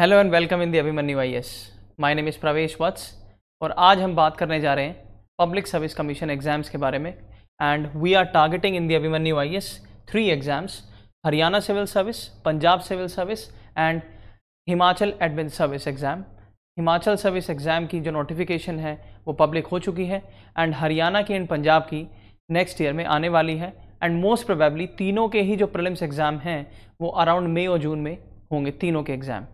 Hello and welcome in the Abhimanyu I S my name is Pravesh Vats और आज हम बात करने जा रहे हैं पब्लिक सर्विस कमीशन एग्ज़ाम्स के बारे में and we are targeting in the Abhimanyu I S three exams Haryana civil service Punjab civil service and Himachal admin service exam Himachal service exam की जो नोटिफिकेशन है वो पब्लिक हो चुकी है एंड हरियाणा की एंड पंजाब की नेक्स्ट ईयर में आने वाली है एंड मोस्ट प्रोबेबली तीनों के ही जो प्रिलिम्स एग्ज़ाम हैं वो अराउंड मई और जून में होंगे तीनों के एग्ज़ाम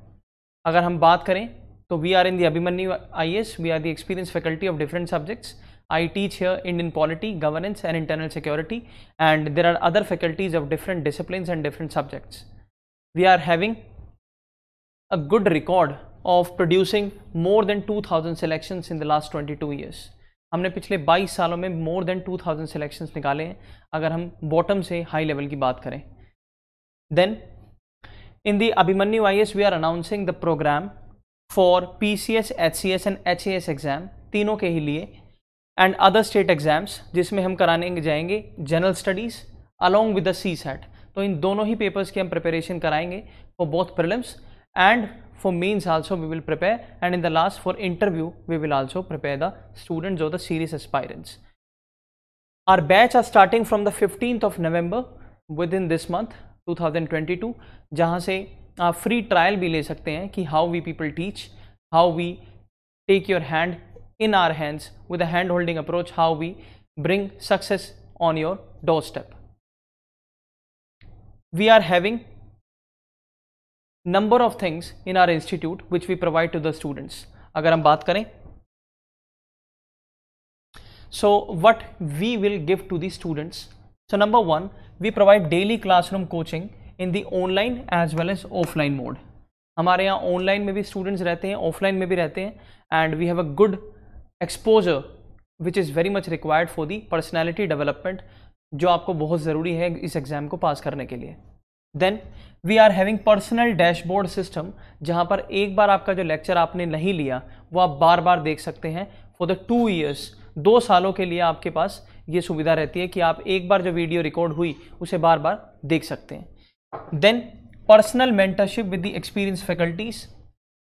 अगर हम बात करें तो we are in the Abhimanyu I S we are the experience faculty of different subjects I teach here Indian polity governance and internal security and there are other faculties of different discipline and different subjects we are having a good record of producing more than two thousand selection in the last twenty two years हमने पिछले बाईस सालों में more than two thousand selections निकाले हैं अगर हम bottom से हाई लेवल की बात करें then in the Abhimanyu IS we are announcing the program for PCS, HCS and HAS exam tino ke hi liye and other state exams jisme hum karane jayenge general studies along with the csat सेट तो इन दोनों ही papers की हम preparation कराएंगे for both prelims and for means also we will prepare and in the last for interview we will also prepare the students or the serious aspirants our batch are starting from the 15th of november within this month 2022 जहां से आप free trial भी ले सकते हैं कि how we people teach how we take your hand in our hands with a hand holding approach how we bring success on your door step we are having number of things in our institute which we provide to the students अगर हम बात करें so what we will give to the students so number one we provide daily classroom coaching in the online as well as offline mode हमारे यहाँ online में भी students रहते हैं ऑफलाइन में भी रहते हैं and we have a good exposure which is very much required for the personality development जो आपको बहुत ज़रूरी है इस एग्ज़ाम को पास करने के लिए then we are having personal dashboard system जहाँ पर एक बार आपका जो लेक्चर आपने नहीं लिया वो आप बार बार देख सकते हैं फॉर द टू ईयर्स दो सालों के लिए आपके पास ये सुविधा रहती है कि आप एक बार जो वीडियो रिकॉर्ड हुई उसे बार बार देख सकते हैं then personal mentorship with the experience faculties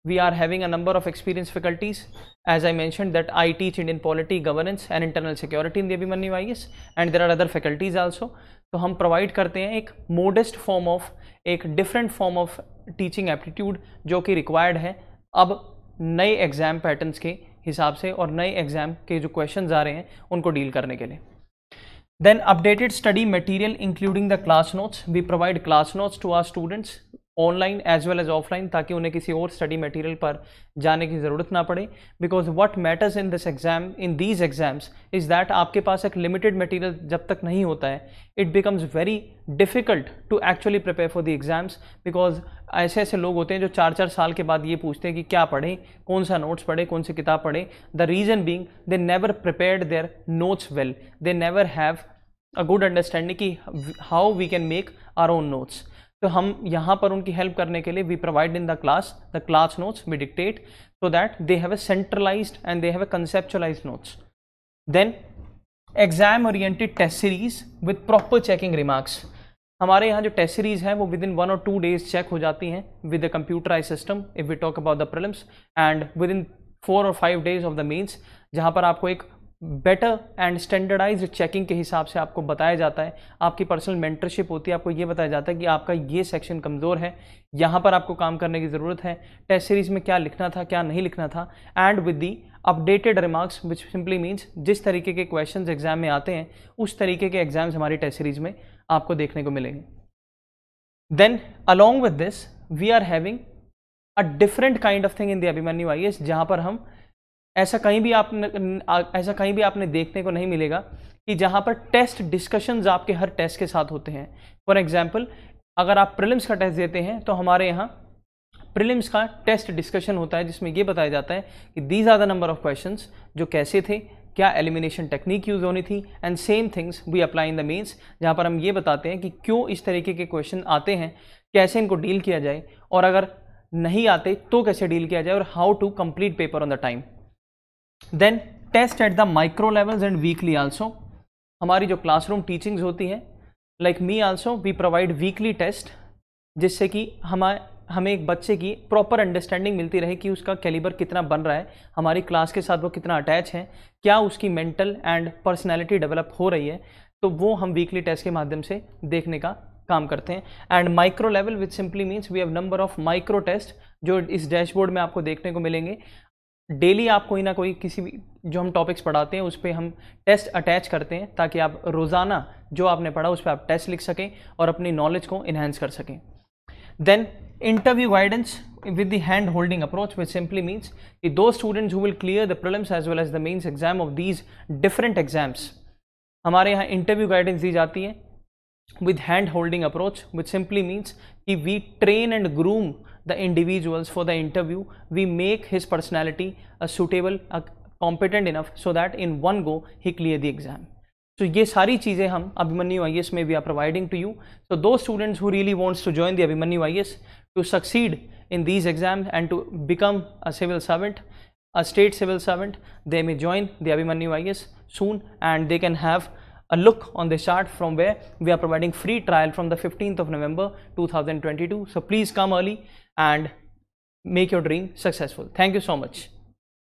we are having a number of experience faculties as I mention that I teach Indian polity governance and internal security in the money Y S and there are other faculties also तो हम provide करते हैं एक modest form of एक different form of teaching aptitude जो कि required है अब नए एग्जाम पैटर्न्स के हिसाब से और नए एग्जाम के जो क्वेश्चन आ रहे हैं उनको डील करने के लिए then updated study material including the class notes we provide class notes to our students online as well as offline ताकि उन्हें किसी और स्टडी मटेरियल पर जाने की ज़रूरत ना पड़े because what matters in this exam in these exams is that आपके पास एक लिमिटेड मटेरियल जब तक नहीं होता है it becomes very difficult to actually prepare for the exams because ऐसे ऐसे लोग होते हैं जो चार चार साल के बाद ये पूछते हैं कि क्या पढ़ें कौन सा नोट्स पढ़ें कौन सी किताब पढ़ें the reason being they never prepare their notes well they never have a good understanding कि how we can make our own notes तो हम यहाँ पर उनकी हेल्प करने के लिए we provide in the class the class notes we dictate so that they have a centralize and they have a conceptualize notes then exam oriented test series with proper checking remarks हमारे यहाँ जो test series है वो within one और two days check हो जाती हैं with the computerize system if we talk about the prelims and within four और five days of the mains जहाँ पर आपको एक बेटर एंड स्टैंडर्डाइज चेकिंग के हिसाब से आपको बताया जाता है आपकी पर्सनल मेंटरशिप होती है आपको ये बताया जाता है कि आपका ये सेक्शन कमज़ोर है यहाँ पर आपको काम करने की ज़रूरत है टेस्ट सीरीज़ में क्या लिखना था क्या नहीं लिखना था and with the updated remarks which simply means जिस तरीके के क्वेश्चन एग्जाम में आते हैं उस तरीके के एग्जाम्स हमारी टेस्ट सीरीज़ में आपको देखने को मिलेंगे then along with this we are having a different kind of thing in the Abhimanyu I जहाँ पर हम ऐसा कहीं भी आप ऐसा कहीं भी आपने देखने को नहीं मिलेगा कि जहाँ पर टेस्ट डिस्कशंस आपके हर टेस्ट के साथ होते हैं फॉर एग्जाम्पल अगर आप प्रिलिम्स का टेस्ट देते हैं तो हमारे यहाँ प्रिलिम्स का टेस्ट डिस्कशन होता है जिसमें ये बताया जाता है कि these are the number of question जो कैसे थे क्या एलिमिनेशन टेक्निक यूज़ होनी थी and same things we apply in the mains जहाँ पर हम ये बताते हैं कि क्यों इस तरीके के क्वेश्चन आते हैं कैसे इनको डील किया जाए और अगर नहीं आते तो कैसे डील किया जाए और how to complete paper on the time then test at the micro levels and weekly also हमारी जो क्लासरूम टीचिंग्स होती हैं like me also we provide weekly test जिससे कि हमारे हमें एक बच्चे की प्रॉपर अंडरस्टैंडिंग मिलती रहे कि उसका कैलिबर कितना बन रहा है हमारी क्लास के साथ वो कितना अटैच है क्या उसकी मेंटल एंड पर्सनैलिटी डेवलप हो रही है तो वो हम वीकली टेस्ट के माध्यम से देखने का काम करते हैं and micro level which simply means we have number of micro test जो इस डैशबोर्ड में आपको देखने को मिलेंगे डेली आप कोई ना कोई किसी भी जो हम टॉपिक्स पढ़ाते हैं उस पर हम टेस्ट अटैच करते हैं ताकि आप रोज़ाना जो आपने पढ़ा उस पर आप टेस्ट लिख सकें और अपनी नॉलेज को इन्हेंस कर सकें then interview guidance with the hand holding approach which simply means कि those student who will clear the problems as well as the mains exam of these different exams हमारे यहाँ इंटरव्यू गाइडेंस दी जाती है with hand holding approach which simply means कि we train and groom the individuals for the interview we make his personality a uh, suitable a uh, competent enough so that in one go he clear the exam so ये सारी चीज़ें हम Abhimanyu I में we are providing to you so those students who really wants to join the Abhimanyu I to succeed in these exams and to become a civil servant, a state civil servant, they may join the Abhimanyu IAS soon and they can have a look on this chart from where we are providing free trial from the 15th of November 2022. So please come early and make your dream successful. Thank you so much.